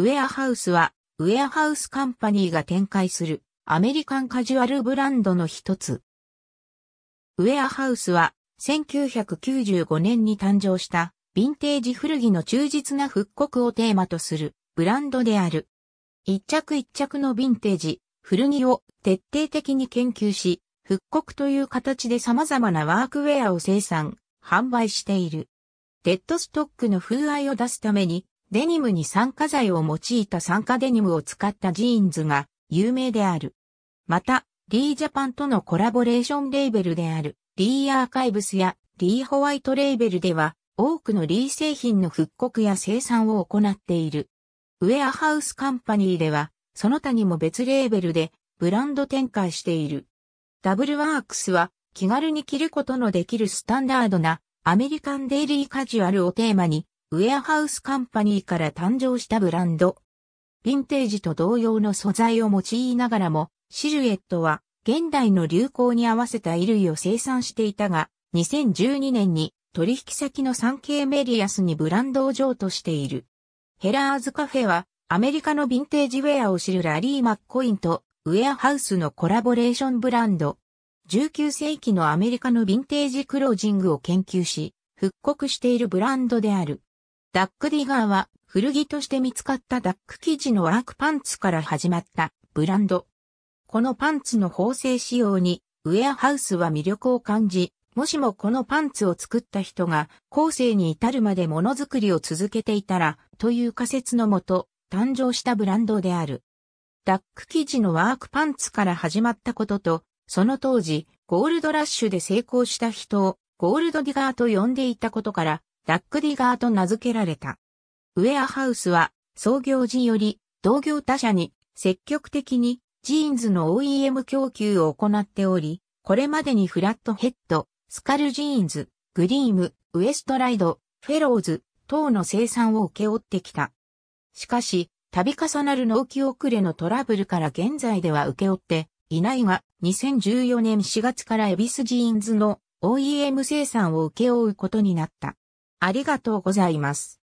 ウェアハウスは、ウェアハウスカンパニーが展開するアメリカンカジュアルブランドの一つ。ウェアハウスは、1995年に誕生したヴィンテージ古着の忠実な復刻をテーマとするブランドである。一着一着のヴィンテージ、古着を徹底的に研究し、復刻という形で様々なワークウェアを生産、販売している。デッドストックの風合いを出すために、デニムに酸化剤を用いた酸化デニムを使ったジーンズが有名である。また、リージャパンとのコラボレーションレーベルであるリーアーカイブスやリーホワイトレーベルでは多くのリー製品の復刻や生産を行っている。ウェアハウスカンパニーではその他にも別レーベルでブランド展開している。ダブルワークスは気軽に着ることのできるスタンダードなアメリカンデイリーカジュアルをテーマにウェアハウスカンパニーから誕生したブランド。ヴィンテージと同様の素材を用いながらも、シルエットは現代の流行に合わせた衣類を生産していたが、2012年に取引先の産経メディアスにブランドを譲渡している。ヘラーズカフェはアメリカのヴィンテージウェアを知るラリー・マッコインとウェアハウスのコラボレーションブランド。19世紀のアメリカのヴィンテージクロージングを研究し、復刻しているブランドである。ダックディガーは古着として見つかったダック生地のワークパンツから始まったブランド。このパンツの縫製仕様にウェアハウスは魅力を感じ、もしもこのパンツを作った人が後世に至るまでものづくりを続けていたらという仮説のもと誕生したブランドである。ダック生地のワークパンツから始まったことと、その当時ゴールドラッシュで成功した人をゴールドディガーと呼んでいたことからダックディガーと名付けられた。ウェアハウスは創業時より同業他社に積極的にジーンズの OEM 供給を行っており、これまでにフラットヘッド、スカルジーンズ、グリーム、ウエストライド、フェローズ等の生産を請け負ってきた。しかし、度重なる納期遅れのトラブルから現在では請け負っていないが、2014年4月からエビスジーンズの OEM 生産を請け負うことになった。ありがとうございます。